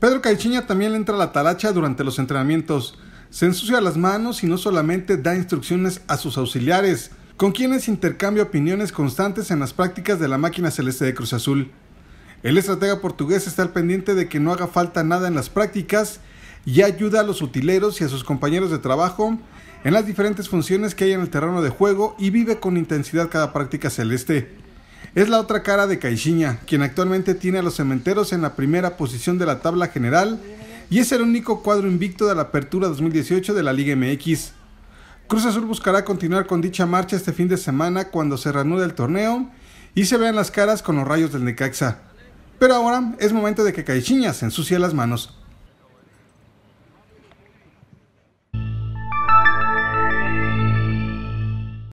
Pedro Caixinha también le entra a la talacha durante los entrenamientos. Se ensucia las manos y no solamente da instrucciones a sus auxiliares, con quienes intercambia opiniones constantes en las prácticas de la máquina celeste de Cruz Azul. El estratega portugués está al pendiente de que no haga falta nada en las prácticas y ayuda a los utileros y a sus compañeros de trabajo en las diferentes funciones que hay en el terreno de juego y vive con intensidad cada práctica celeste. Es la otra cara de Caixinha, quien actualmente tiene a los cementeros en la primera posición de la tabla general y es el único cuadro invicto de la apertura 2018 de la Liga MX. Cruz Azul buscará continuar con dicha marcha este fin de semana cuando se reanude el torneo y se vean las caras con los rayos del Necaxa. Pero ahora es momento de que Caixinha se ensucie las manos.